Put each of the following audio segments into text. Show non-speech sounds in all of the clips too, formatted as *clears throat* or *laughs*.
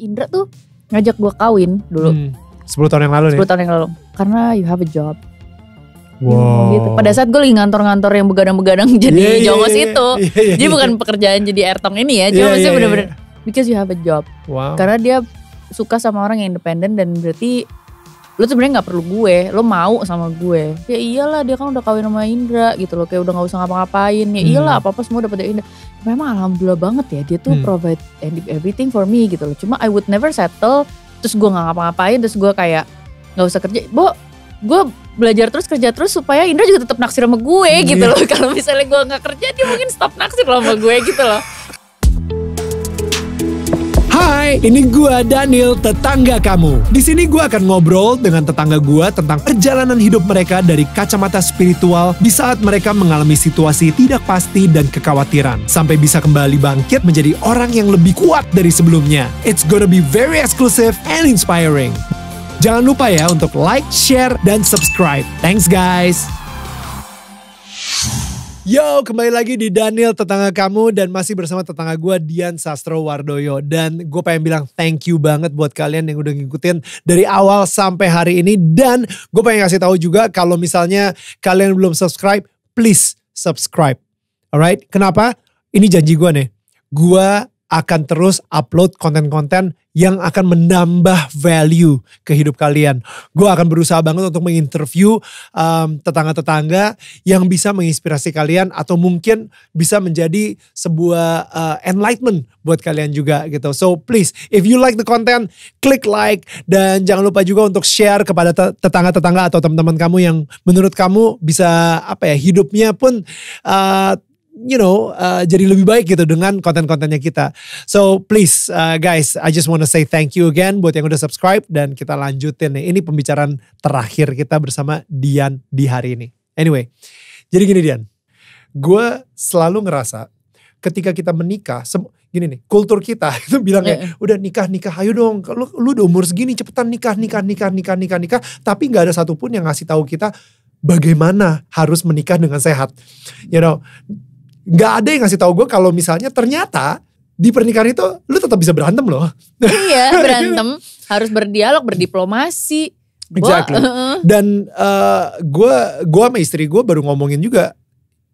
Indra tuh ngajak gue kawin dulu. Hmm. 10 tahun yang lalu 10 nih. 10 tahun yang lalu. Karena you have a job. Wow. gitu. Pada saat gue lagi ngantor-ngantor yang begadang-begadang *laughs* jadi yeah, yeah, jongos yeah, yeah, itu. Yeah, yeah, yeah, jadi iya. bukan pekerjaan jadi tong ini ya. Cuma yeah, iya, maksudnya yeah, bener-bener because you have a job. Wow. Karena dia suka sama orang yang independen dan berarti lu sebenarnya nggak perlu gue lo mau sama gue ya iyalah dia kan udah kawin sama Indra gitu loh kayak udah nggak usah ngapa-ngapain ya hmm. iyalah hmm. apa apa semua dapat Indra memang alhamdulillah banget ya dia tuh hmm. provide everything for me gitu loh cuma I would never settle terus gue nggak ngapa-ngapain terus gue kayak nggak usah kerja bo gue belajar terus kerja terus supaya Indra juga tetap naksir sama gue iya. gitu loh *laughs* kalau misalnya gue nggak kerja dia mungkin stop naksir loh sama gue gitu loh Hai, ini gua Daniel, tetangga kamu. Di sini gua akan ngobrol dengan tetangga gua tentang perjalanan hidup mereka dari kacamata spiritual di saat mereka mengalami situasi tidak pasti dan kekhawatiran sampai bisa kembali bangkit menjadi orang yang lebih kuat dari sebelumnya. It's gonna be very exclusive and inspiring. Jangan lupa ya untuk like, share, dan subscribe. Thanks guys! Yo, kembali lagi di Daniel Tetangga Kamu dan masih bersama tetangga gue Dian Sastro Wardoyo. Dan gue pengen bilang thank you banget buat kalian yang udah ngikutin dari awal sampai hari ini. Dan gue pengen kasih tahu juga kalau misalnya kalian belum subscribe, please subscribe. Alright, kenapa? Ini janji gue nih. Gue akan terus upload konten-konten yang akan menambah value ke hidup kalian. Gue akan berusaha banget untuk menginterview um, tetangga-tetangga yang bisa menginspirasi kalian atau mungkin bisa menjadi sebuah uh, enlightenment buat kalian juga gitu. So please, if you like the content, click like dan jangan lupa juga untuk share kepada tetangga-tetangga atau teman-teman kamu yang menurut kamu bisa apa ya hidupnya pun uh, you know uh, jadi lebih baik gitu dengan konten-kontennya kita. So please uh, guys, I just wanna say thank you again buat yang udah subscribe dan kita lanjutin nih. Ini pembicaraan terakhir kita bersama Dian di hari ini. Anyway, jadi gini Dian, gue selalu ngerasa ketika kita menikah, gini nih, kultur kita *laughs* itu bilang kayak, iya. udah nikah, nikah, ayo dong, lu, lu udah umur segini cepetan nikah, nikah, nikah, nikah, nikah, nikah, tapi gak ada satupun yang ngasih tahu kita bagaimana harus menikah dengan sehat. You know, nggak ada yang ngasih tahu gue kalau misalnya ternyata di pernikahan itu lu tetap bisa berantem loh. Iya *laughs* berantem harus berdialog berdiplomasi. Exactly. Wow. Eh, eh. Dan uh, eh, gue gue sama istri gue baru ngomongin juga,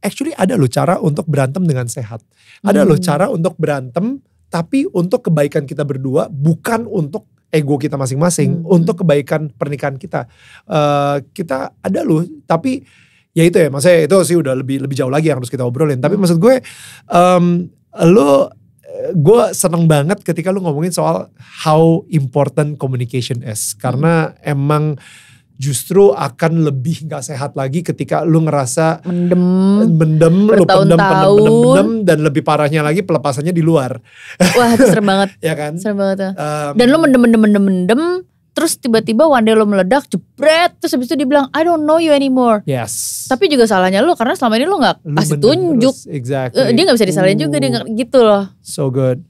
actually ada loh cara untuk berantem dengan sehat. Ada hmm. loh cara untuk berantem tapi untuk kebaikan kita berdua bukan untuk ego kita masing-masing, hmm. untuk kebaikan pernikahan kita. Uh, kita ada lo tapi ya itu ya maksudnya itu sih udah lebih lebih jauh lagi yang harus kita obrolin tapi maksud gue um, lo eh, gue seneng banget ketika lu ngomongin soal how important communication is karena hmm. emang justru akan lebih gak sehat lagi ketika lu ngerasa mendem mendem lu pendem, pendem pendem pendem dan lebih parahnya lagi pelepasannya di luar wah itu serem banget *laughs* ya kan serem banget um, dan lu mendem mendem mendem mendem terus tiba-tiba one day lo meledak jebret terus habis itu dibilang I don't know you anymore yes tapi juga salahnya lo karena selama ini lo nggak kasih tunjuk terus, exactly. Eh, dia nggak bisa disalahin Ooh. juga dia gak, gitu loh so good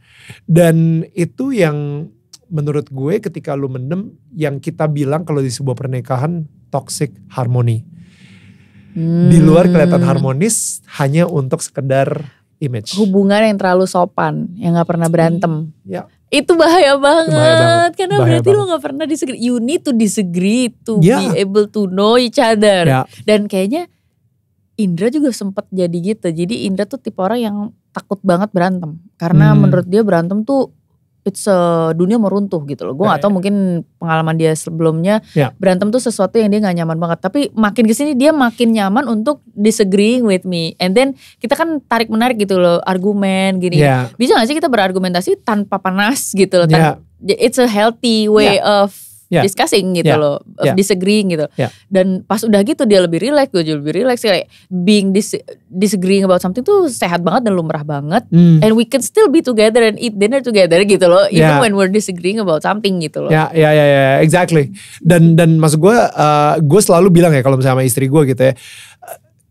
dan itu yang menurut gue ketika lo mendem yang kita bilang kalau di sebuah pernikahan toxic harmony hmm. di luar hmm. kelihatan harmonis hanya untuk sekedar image hubungan yang terlalu sopan yang nggak pernah berantem ya itu bahaya banget, bahaya banget. karena bahaya berarti banget. lo gak pernah disagree. You need to disagree to yeah. be ya. able to know each other. Yeah. Dan kayaknya Indra juga sempat jadi gitu. Jadi Indra tuh tipe orang yang takut banget berantem karena hmm. menurut dia berantem tuh it's a uh, dunia meruntuh gitu loh. Gue ya, nggak yeah, tahu yeah. mungkin pengalaman dia sebelumnya yeah. berantem tuh sesuatu yang dia nggak nyaman banget. Tapi makin kesini dia makin nyaman untuk disagreeing with me. And then kita kan tarik menarik gitu loh argumen gini. Yeah. Bisa gak sih kita berargumentasi tanpa panas gitu loh? Yeah. It's a healthy way yeah. of yeah. discussing gitu yeah. loh, yeah. disagreeing gitu. Yeah. Dan pas udah gitu dia lebih relax, gue juga lebih relax kayak being dis disagreeing about something tuh sehat banget dan lumrah banget. Mm. And we can still be together and eat dinner together gitu loh, even when we're disagreeing about something gitu loh. Ya, yeah, ya, yeah, ya, yeah, exactly. Dan dan maksud gue, uh, gue selalu bilang ya kalau misalnya sama istri gue gitu ya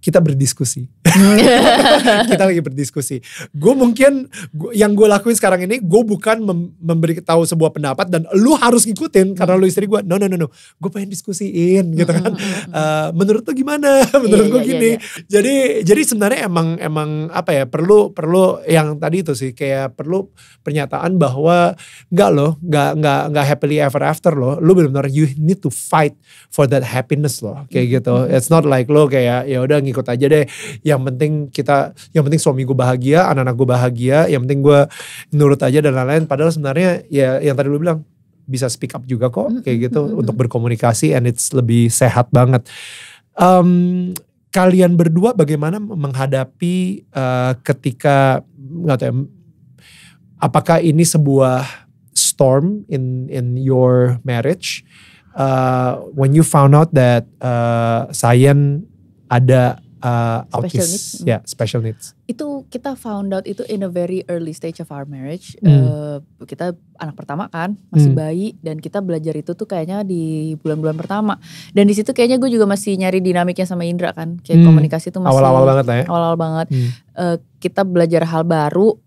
kita berdiskusi. *laughs* kita lagi berdiskusi. Gue mungkin gua, yang gue lakuin sekarang ini gue bukan mem memberi tahu sebuah pendapat dan lu harus ngikutin karena lu istri gue. No no no no. Gue pengen diskusiin gitu kan. Uh, menurut lu gimana? *laughs* menurut iya, gue iya, gini. Iya, jadi jadi sebenarnya emang emang apa ya perlu perlu yang tadi itu sih kayak perlu pernyataan bahwa enggak loh enggak enggak enggak happily ever after loh. Lu benar-benar you need to fight for that happiness loh kayak gitu. It's not like lo kayak ya udah ngikutin ikut aja deh yang penting kita yang penting suami gue bahagia anak-anak gue bahagia yang penting gue nurut aja dan lain-lain padahal sebenarnya ya yang tadi lu bilang bisa speak up juga kok kayak gitu untuk berkomunikasi and it's lebih sehat banget um, kalian berdua bagaimana menghadapi uh, ketika nggak tahu ya, apakah ini sebuah storm in in your marriage uh, when you found out that uh, Sayan ada uh, special needs. Ya, yeah, special needs. Itu kita found out itu in a very early stage of our marriage. Mm. Uh, kita anak pertama kan, masih mm. bayi dan kita belajar itu tuh kayaknya di bulan-bulan pertama. Dan di situ kayaknya gue juga masih nyari dinamiknya sama Indra kan. Kayak mm. komunikasi itu masih awal-awal banget lah ya. Awal-awal banget. Mm. Uh, kita belajar hal baru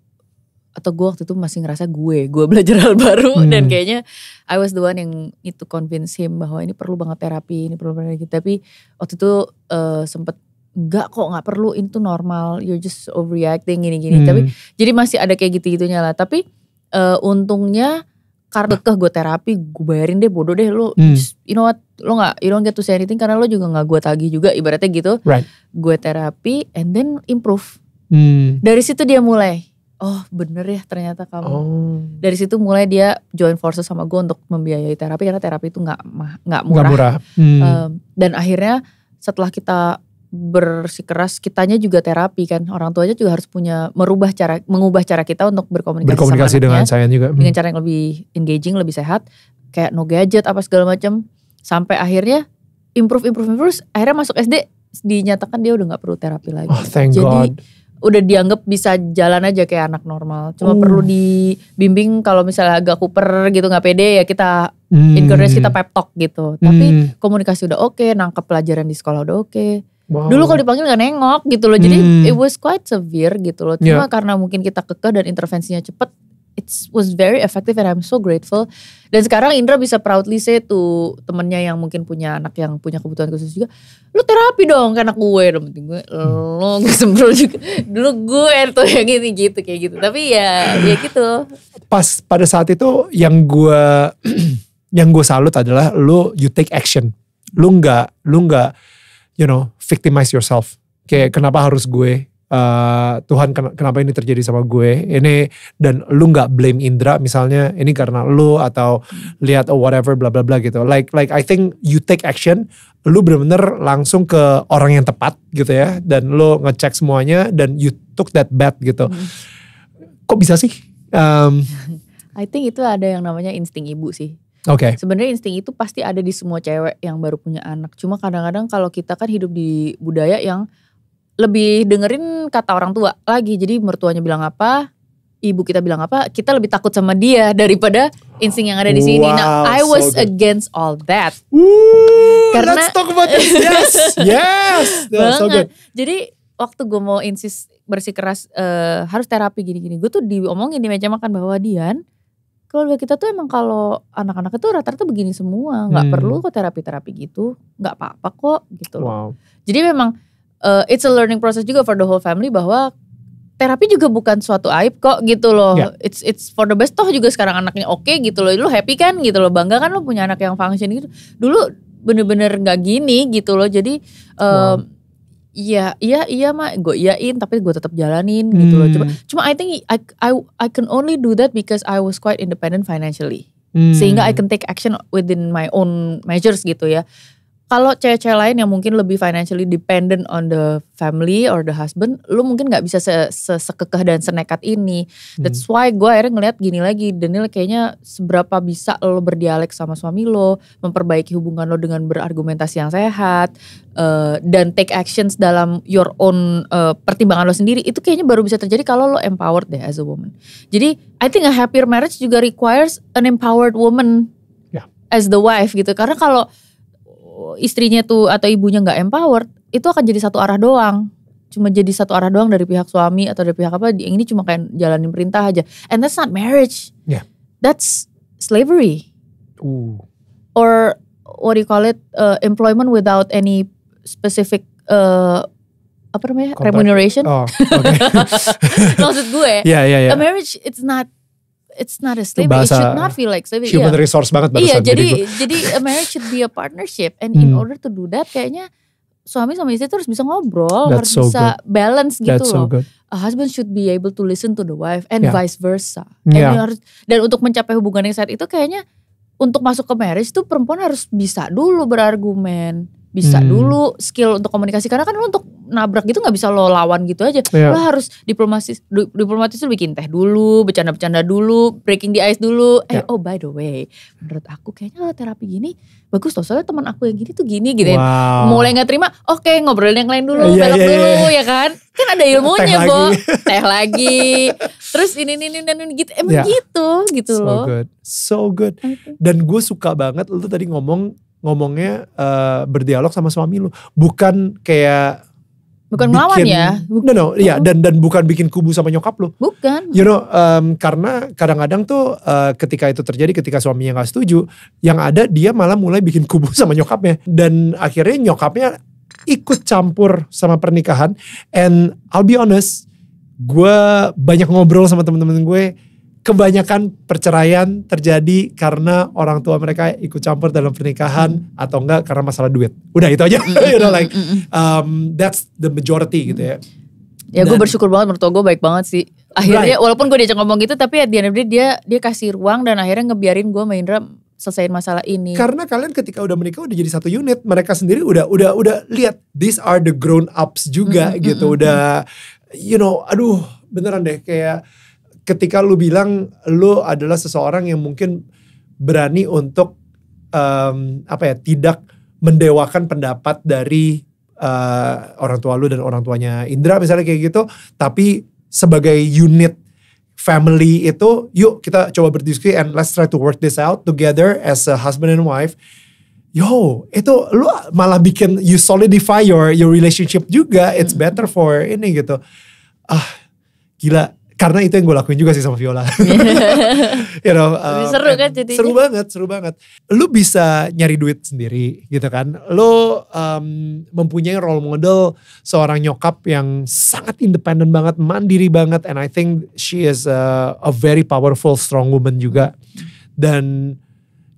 atau gue waktu itu masih ngerasa gue gue belajar hal baru hmm. dan kayaknya I was the one yang itu convince him bahwa ini perlu banget terapi ini perlu banget gitu tapi waktu itu uh, sempet Enggak kok nggak perlu itu normal you just overreacting gini-gini hmm. tapi jadi masih ada kayak gitu-gitunya lah tapi uh, untungnya karena kekeh gue terapi gue bayarin deh bodoh deh lo hmm. Just, you know what lo nggak you don't get to say anything karena lo juga nggak gue tagih juga ibaratnya gitu right. gue terapi and then improve hmm. dari situ dia mulai oh bener ya ternyata kamu oh. dari situ mulai dia join forces sama gue untuk membiayai terapi karena terapi itu nggak nggak murah, gak murah. Hmm. Um, dan akhirnya setelah kita bersikeras kitanya juga terapi kan orang tuanya juga harus punya merubah cara mengubah cara kita untuk berkomunikasi, berkomunikasi sama dengan saya juga dengan hmm. cara yang lebih engaging lebih sehat kayak no gadget apa segala macam sampai akhirnya improve improve improve akhirnya masuk SD dinyatakan dia udah nggak perlu terapi lagi oh, thank jadi God. udah dianggap bisa jalan aja kayak anak normal cuma uh. perlu dibimbing kalau misalnya agak kuper gitu nggak pede ya kita hmm. encourage kita pep talk gitu tapi hmm. komunikasi udah oke okay, nangkep pelajaran di sekolah udah oke okay Wow. Dulu kalau dipanggil gak nengok gitu loh. Jadi hmm. it was quite severe gitu loh. Cuma yeah. karena mungkin kita kekeh dan intervensinya cepet, it was very effective and I'm so grateful. Dan sekarang Indra bisa proudly say to temennya yang mungkin punya anak yang punya kebutuhan khusus juga, lu terapi dong ke anak gue. Dan penting gue, lu hmm. gue juga. Dulu gue tuh yang gini gitu kayak gitu. Tapi ya, ya gitu. Pas pada saat itu yang gue *clears throat* yang gue salut adalah lu you take action. Lu nggak, lu nggak, you know, victimize yourself. Kayak kenapa harus gue? Uh, Tuhan kenapa ini terjadi sama gue? Ini dan lu nggak blame Indra misalnya ini karena lu atau lihat oh whatever bla bla bla gitu. Like like I think you take action, lu bener-bener langsung ke orang yang tepat gitu ya dan lu ngecek semuanya dan you took that bet gitu. Hmm. Kok bisa sih? Um, *laughs* I think itu ada yang namanya insting ibu sih Oke. Okay. Sebenarnya insting itu pasti ada di semua cewek yang baru punya anak. Cuma kadang-kadang kalau kita kan hidup di budaya yang lebih dengerin kata orang tua lagi. Jadi mertuanya bilang apa, ibu kita bilang apa, kita lebih takut sama dia *laughs* daripada insting yang ada di sini. Nah, wow, nah, I was so against all that. Ooh, Karena let's talk about this. Yes. *laughs* yes. yes so good. Jadi waktu gue mau insist bersikeras uh, harus terapi gini-gini, gue tuh diomongin di meja makan bahwa Dian keluarga kita tuh emang kalau anak-anak itu rata-rata begini semua nggak hmm. perlu kok terapi-terapi gitu nggak apa-apa kok gitu loh wow. jadi memang uh, it's a learning process juga for the whole family bahwa terapi juga bukan suatu aib kok gitu loh yeah. it's it's for the best toh juga sekarang anaknya oke okay, gitu loh lu happy kan gitu loh bangga kan lu punya anak yang function gitu dulu bener-bener nggak -bener gini gitu loh jadi um, wow iya iya iya mah gue iyain tapi gue tetap jalanin hmm. gitu loh cuma hmm. cuma I think I, I I can only do that because I was quite independent financially hmm. sehingga I can take action within my own measures gitu ya kalau cewek-cewek lain yang mungkin lebih financially dependent on the family or the husband, lu mungkin nggak bisa se sekekeh dan senekat ini. Hmm. That's why gue akhirnya ngeliat gini lagi, Daniel kayaknya seberapa bisa lo berdialek sama suami lo, memperbaiki hubungan lo dengan berargumentasi yang sehat, uh, dan take actions dalam your own uh, pertimbangan lo sendiri, itu kayaknya baru bisa terjadi kalau lo empowered deh as a woman. Jadi I think a happier marriage juga requires an empowered woman yeah. as the wife gitu, karena kalau istrinya tuh atau ibunya nggak empowered, itu akan jadi satu arah doang. Cuma jadi satu arah doang dari pihak suami atau dari pihak apa, yang ini cuma kayak jalanin perintah aja. And that's not marriage. Yeah. That's slavery. Ooh. Or what do you call it, uh, employment without any specific uh, apa namanya Contact. remuneration. Oh, okay. *laughs* Maksud gue, *laughs* yeah, yeah, yeah. a marriage it's not it's not a slavery. it should not feel like slavery. Human yeah. resource banget iya, barusan. Iya, jadi jadi a marriage should be a partnership and hmm. in order to do that kayaknya suami sama istri terus bisa ngobrol, That's harus so bisa good. balance gitu That's loh. So good. A husband should be able to listen to the wife and yeah. vice versa. Yeah. And harus dan untuk mencapai hubungan yang saat itu kayaknya untuk masuk ke marriage tuh perempuan harus bisa dulu berargumen bisa hmm. dulu skill untuk komunikasi karena kan lo untuk nabrak gitu nggak bisa lo lawan gitu aja yeah. lo iya. harus diplomasi diplomatis tuh bikin teh dulu bercanda-bercanda dulu breaking the ice dulu yeah. eh ya. oh by the way menurut aku kayaknya terapi gini bagus loh soalnya teman aku yang gini tuh gini gitu ya. wow. mulai nggak terima oke okay, ngobrol yang lain dulu yeah, belok yeah, dulu iya, iya. ya kan kan ada ilmunya teh bo lagi. *laughs* teh lagi terus ini ini ini, ini gitu emang yeah. gitu gitu so loh good. so good dan gue suka banget lo tadi ngomong ngomongnya uh, berdialog sama suami lu bukan kayak bukan bikin, ya bukan. no no oh. ya dan dan bukan bikin kubu sama nyokap lu bukan you know um, karena kadang-kadang tuh uh, ketika itu terjadi ketika suaminya nggak setuju yang ada dia malah mulai bikin kubu *laughs* sama nyokapnya dan akhirnya nyokapnya ikut campur sama pernikahan and I'll be honest gue banyak ngobrol sama temen-temen gue kebanyakan perceraian terjadi karena orang tua mereka ikut campur dalam pernikahan mm. atau enggak karena masalah duit. Udah itu aja. Mm, *laughs* you know like um, that's the majority gitu ya. Ya gue bersyukur banget menurut gue baik banget sih. Akhirnya right. walaupun gue diajak ngomong gitu tapi at the end of day dia dia kasih ruang dan akhirnya ngebiarin gue main drum selesaiin masalah ini. Karena kalian ketika udah menikah udah jadi satu unit, mereka sendiri udah udah udah lihat these are the grown ups juga mm, gitu. udah you know aduh beneran deh kayak ketika lu bilang lu adalah seseorang yang mungkin berani untuk um, apa ya tidak mendewakan pendapat dari uh, orang tua lu dan orang tuanya Indra misalnya kayak gitu tapi sebagai unit family itu yuk kita coba berdiskusi and let's try to work this out together as a husband and wife yo itu lu malah bikin you solidify your your relationship juga it's better for ini gitu ah gila karena itu yang gue lakuin juga sih sama Viola. *laughs* Iya. *laughs* you know, um, seru kan jadi seru banget, seru banget. Lu bisa nyari duit sendiri gitu kan. Lu um, mempunyai role model seorang nyokap yang sangat independen banget, mandiri banget and I think she is a, a very powerful strong woman juga. Dan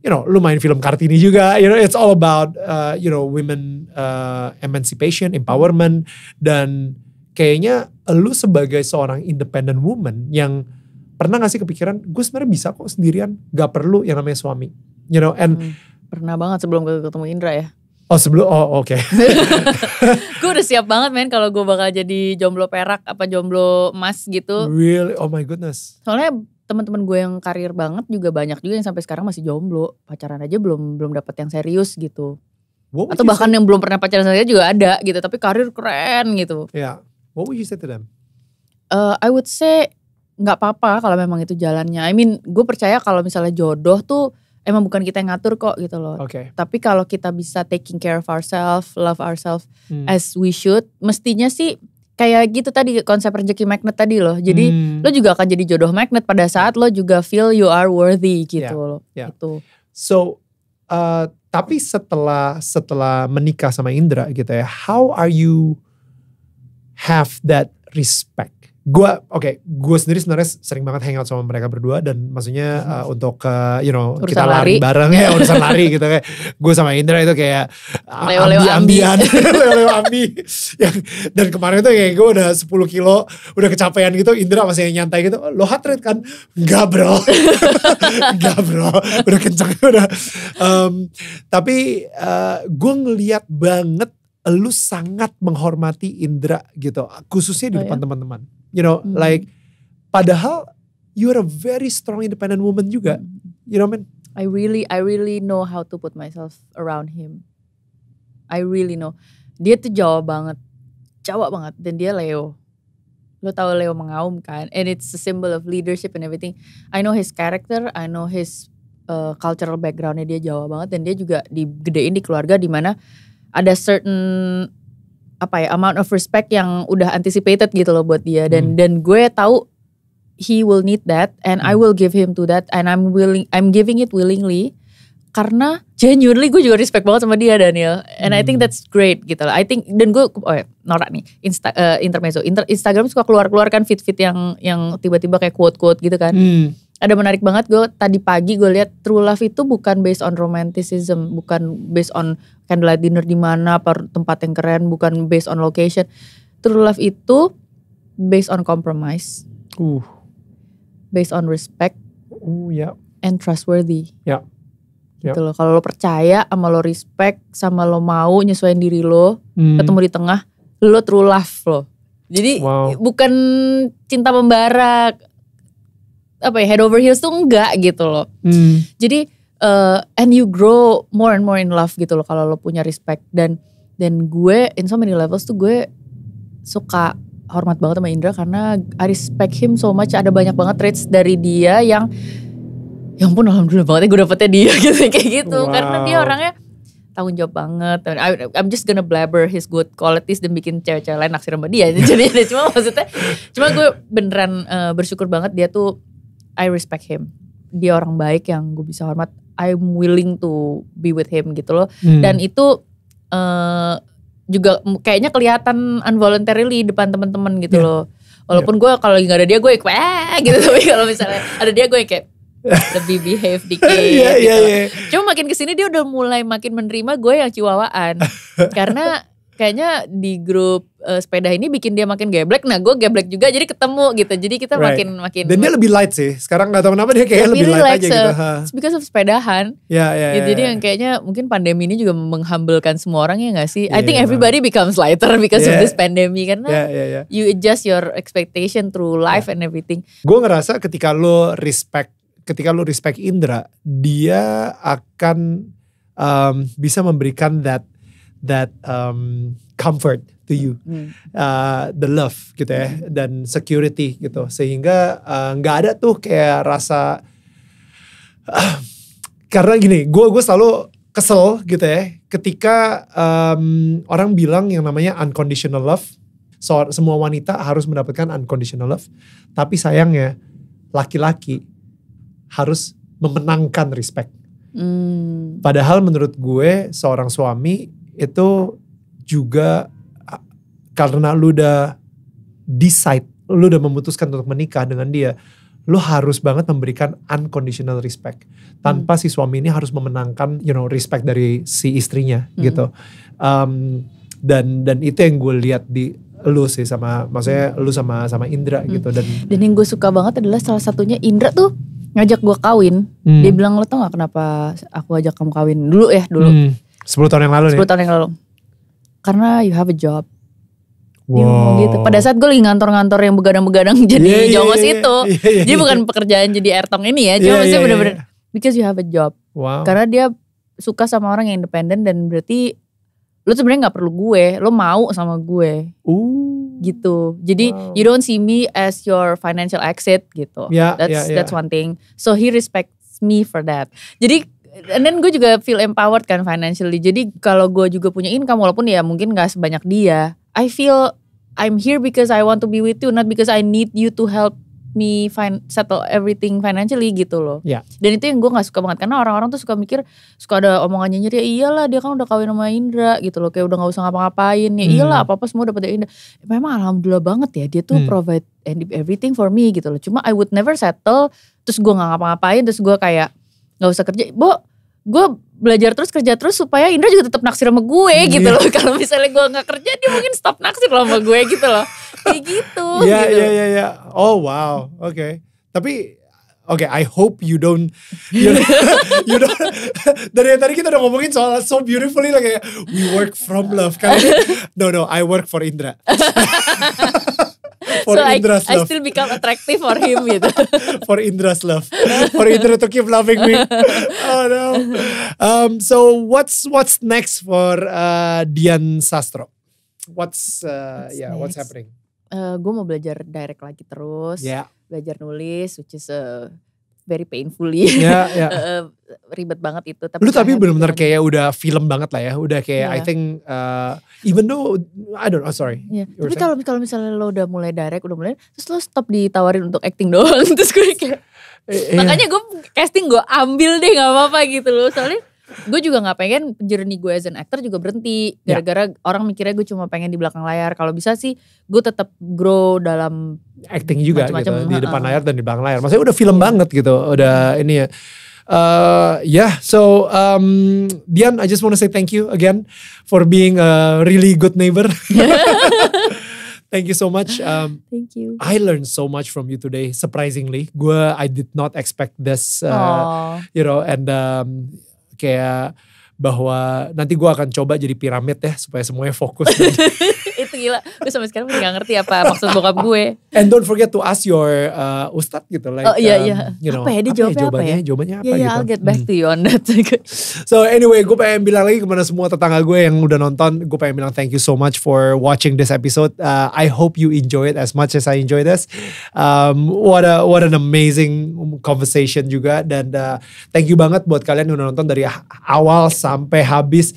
you know, lu main film Kartini juga, you know, it's all about uh, you know women uh, emancipation, empowerment dan kayaknya lu sebagai seorang independent woman yang pernah ngasih sih kepikiran gue sebenarnya bisa kok sendirian gak perlu yang namanya suami you know and hmm, pernah banget sebelum gue ketemu Indra ya Oh sebelum, oh oke. Okay. *laughs* gue udah siap banget men kalau gue bakal jadi jomblo perak apa jomblo emas gitu. Really? Oh my goodness. Soalnya teman-teman gue yang karir banget juga banyak juga yang sampai sekarang masih jomblo. Pacaran aja belum belum dapat yang serius gitu. Atau bahkan say? yang belum pernah pacaran saya juga ada gitu, tapi karir keren gitu. ya Yeah. What would you say to them? Uh, I would say nggak apa-apa kalau memang itu jalannya. I mean, gue percaya kalau misalnya jodoh tuh emang bukan kita yang ngatur kok gitu loh. Okay. Tapi kalau kita bisa taking care of ourselves, love ourselves hmm. as we should, mestinya sih kayak gitu tadi konsep rezeki magnet tadi loh. Jadi hmm. lo juga akan jadi jodoh magnet pada saat lo juga feel you are worthy gitu yeah. loh. Yeah. Gitu. So uh, tapi setelah setelah menikah sama Indra gitu ya, how are you have that respect. Gua oke, okay, gue sendiri sebenarnya sering banget hangout sama mereka berdua dan maksudnya hmm. uh, untuk uh, you know urusan kita lari, lari bareng ya urusan *laughs* lari gitu kayak gue sama Indra itu kayak uh, lewat ambi ambian, *laughs* *laughs* lewat ambi. yang, dan kemarin itu kayak gue udah 10 kilo, udah kecapean gitu, Indra masih nyantai gitu, oh, lo hot rate kan? Enggak bro, enggak bro, udah kenceng udah. Um, tapi uh, gue ngeliat banget lu sangat menghormati Indra gitu, khususnya di oh, depan teman ya? teman-teman. You know, hmm. like padahal you're a very strong independent woman juga. Hmm. You know I man? I really I really know how to put myself around him. I really know. Dia tuh Jawa banget. Jawa banget dan dia Leo. Lo tau Leo mengaum kan? And it's a symbol of leadership and everything. I know his character, I know his uh, cultural backgroundnya dia Jawa banget dan dia juga digedein di keluarga di mana ada certain apa ya amount of respect yang udah anticipated gitu loh buat dia dan hmm. dan gue tahu he will need that and hmm. I will give him to that and I'm willing I'm giving it willingly karena genuinely gue juga respect banget sama dia Daniel and hmm. I think hmm. that's great gitu loh I think dan gue oh ya Norak nih Insta, uh, intermezzo Inter, Instagram suka keluar keluarkan fit fit yang yang tiba-tiba kayak quote quote gitu kan hmm ada menarik banget gue tadi pagi gue lihat true love itu bukan based on romanticism, bukan based on candlelight dinner di mana, tempat yang keren, bukan based on location. True love itu based on compromise. Uh. Based on respect. Uh, ya. Yeah. And trustworthy. Ya. Yeah. Yep. Gitu loh. Kalau lo percaya sama lo respect, sama lo mau nyesuaiin diri lo, hmm. ketemu di tengah, lo true love lo. Jadi wow. bukan cinta membara apa ya head over heels tuh enggak gitu loh. Hmm. Jadi uh, and you grow more and more in love gitu loh kalau lo punya respect dan dan gue in so many levels tuh gue suka hormat banget sama Indra karena I respect him so much ada banyak banget traits dari dia yang ya ampun alhamdulillah banget ya gue dapetnya dia *laughs* gitu kayak gitu wow. karena dia orangnya tanggung jawab banget. I, I'm just gonna blabber his good qualities dan bikin cewek-cewek lain naksir sama dia. *laughs* Jadi cuma maksudnya, cuma gue beneran uh, bersyukur banget dia tuh I respect him. Dia orang baik yang gue bisa hormat. I'm willing to be with him gitu loh. Hmm. Dan itu uh, juga kayaknya kelihatan unvoluntarily depan teman-teman gitu yeah. loh. Walaupun yeah. gue kalau gak ada dia gue kayak gitu *laughs* tapi kalau misalnya ada dia gue kayak lebih behave dikit *laughs* yeah, gitu. Yeah, yeah. Cuma makin kesini dia udah mulai makin menerima gue yang ciwawaan *laughs* karena kayaknya di grup uh, sepeda ini bikin dia makin geblek. Nah, gue geblek juga jadi ketemu gitu. Jadi kita right. makin makin Dan dia lebih light sih. Sekarang gak tau kenapa dia kayak lebih light, light aja so, gitu. sepedahan. Ya, yeah, ya. Yeah, gitu. jadi ya, yang ya. kayaknya mungkin pandemi ini juga menghambilkan semua orang ya gak sih? I think iya. everybody becomes lighter because of this pandemic, karena you adjust your expectation through life and everything. Gue ngerasa ketika lo respect ketika lo respect Indra, dia akan um, bisa memberikan that that um, comfort to you, hmm. uh, the love gitu ya, hmm. dan security gitu, sehingga uh, nggak uh, ada tuh kayak rasa uh, karena gini, gue gue selalu kesel gitu ya, ketika um, orang bilang yang namanya unconditional love, so, semua wanita harus mendapatkan unconditional love, tapi sayangnya laki-laki harus memenangkan respect. Hmm. Padahal menurut gue seorang suami itu juga karena lu udah decide, lu udah memutuskan untuk menikah dengan dia, lu harus banget memberikan unconditional respect. Tanpa hmm. si suami ini harus memenangkan, you know, respect dari si istrinya hmm. gitu. Um, dan dan itu yang gue lihat di lu sih sama maksudnya hmm. lu sama sama Indra hmm. gitu dan dan yang gue suka banget adalah salah satunya Indra tuh ngajak gue kawin hmm. dia bilang lo tau gak kenapa aku ajak kamu kawin dulu ya dulu hmm 10 tahun yang lalu 10 nih. tahun yang lalu. Karena you have a job. Wow. gitu. Pada saat gue lagi ngantor-ngantor yang begadang-begadang *laughs* jadi yeah, iya, jongos yeah, itu. Yeah, yeah, jadi iya. bukan pekerjaan jadi Ertong ini ya. Cuma yeah, iya, maksudnya yeah, bener-bener because you have a job. Wow. Karena dia suka sama orang yang independen dan berarti lo sebenarnya nggak perlu gue, lo mau sama gue. Uh. Gitu. Jadi wow. you don't see me as your financial exit gitu. Yeah, that's yeah, yeah. that's one thing. So he respects me for that. Jadi And then gue juga feel empowered kan financially. Jadi kalau gue juga punya income walaupun ya mungkin gak sebanyak dia. I feel I'm here because I want to be with you, not because I need you to help me find settle everything financially gitu loh. Yeah. Dan itu yang gue gak suka banget karena orang-orang tuh suka mikir suka ada omongannya nyeri ya iyalah dia kan udah kawin sama Indra gitu loh kayak udah gak usah ngapa-ngapain ya iyalah hmm. apa-apa semua dapat dari Indra. Memang alhamdulillah banget ya dia tuh hmm. provide and everything for me gitu loh. Cuma I would never settle terus gue nggak ngapa-ngapain terus gue kayak nggak usah kerja bo gue belajar terus kerja terus supaya Indra juga tetap naksir sama gue yeah. Hmm, gitu iya. loh kalau misalnya gue nggak kerja dia mungkin stop naksir loh sama gue gitu loh kayak gitu ya ya ya ya oh wow oke okay. tapi Oke, okay, I hope you don't, you, *laughs* you don't. *laughs* dari yang tadi kita udah ngomongin soal so beautifully like we work from love. kan? *laughs* no no, I work for Indra for so Indra's I, love. I still become attractive for him gitu. *laughs* for Indra's love. For Indra to keep loving me. *laughs* Oh no. Um, so what's what's next for uh, Dian Sastro? What's uh, what's yeah, next? what's happening? Uh, eh, gue mau belajar direct lagi terus. Yeah. Belajar nulis which is a eh, very painfully. Ya, ya. *laughs* Eh, eh, ribet banget itu. Tapi lu tapi benar-benar kayak udah film banget lah ya, udah kayak yeah. I think uh, even though I don't know, sorry. Yeah. Iya. Tapi kalau kalau misalnya lo udah mulai direct, udah mulai, terus lo stop ditawarin untuk acting doang, *laughs* terus gue kayak, iya. makanya gue casting gue ambil deh nggak apa-apa gitu loh, soalnya gue juga nggak pengen journey gue as an actor juga berhenti ya. gara-gara yeah. orang mikirnya gue cuma pengen di belakang layar kalau bisa sih gue tetap grow dalam acting juga macem -macem. gitu di depan layar dan di belakang layar maksudnya udah film yeah. banget gitu udah ini ya Uh, eh, yeah, so um, Dian, I just want to say thank you again for being a really good neighbor. *laughs* Thank you so much. Um, Thank you. I learned so much from you today. Surprisingly, gue I did not expect this. Uh, you know, and um, kayak bahwa nanti gue akan coba jadi piramid ya supaya semuanya fokus. *laughs* itu gila. Gue sampai sekarang gak ngerti apa maksud bokap gue. And don't forget to ask your uh, ustad gitu. Like, oh iya, um, iya. Um, you know, apa ya, dia ya jawabnya apa ya? Jawabannya apa, ya? Jawabannya apa yeah, gitu. Yeah, I'll get back hmm. to you on that. *laughs* so anyway, gue pengen bilang lagi kepada semua tetangga gue yang udah nonton. Gue pengen bilang thank you so much for watching this episode. Uh, I hope you enjoy it as much as I enjoy this. Um, what a what an amazing conversation juga. Dan uh, thank you banget buat kalian yang udah nonton dari awal sampai habis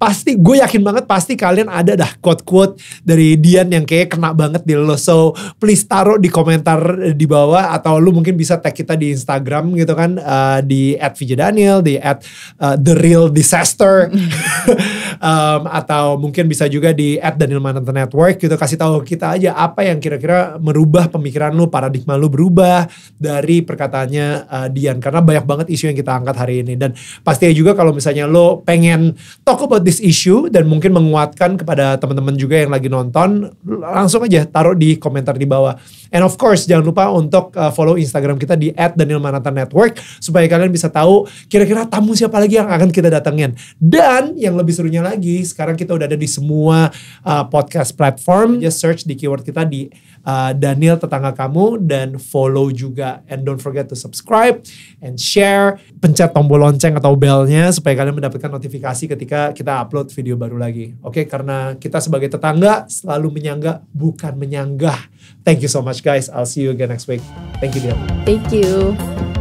pasti gue yakin banget pasti kalian ada dah quote-quote dari Dian yang kayak kena banget di lo. So please taruh di komentar di bawah atau lu mungkin bisa tag kita di Instagram gitu kan uh, di Daniel di at, uh, the real disaster um, *laughs* atau mungkin bisa juga di at Daniel Manantan Network gitu kasih tahu kita aja apa yang kira-kira merubah pemikiran lu paradigma lu berubah dari perkataannya uh, Dian karena banyak banget isu yang kita angkat hari ini dan pastinya juga kalau misalnya lo pengen talk about this issue dan mungkin menguatkan kepada teman-teman juga yang lagi nonton, langsung aja taruh di komentar di bawah. And of course jangan lupa untuk uh, follow Instagram kita di @danielmanata_network supaya kalian bisa tahu kira-kira tamu siapa lagi yang akan kita datengin. Dan yang lebih serunya lagi, sekarang kita udah ada di semua uh, podcast platform. Just search di keyword kita di Uh, Daniel tetangga kamu dan follow juga and don't forget to subscribe and share pencet tombol lonceng atau belnya supaya kalian mendapatkan notifikasi ketika kita upload video baru lagi oke okay? karena kita sebagai tetangga selalu menyangga bukan menyanggah thank you so much guys I'll see you again next week thank you dia thank you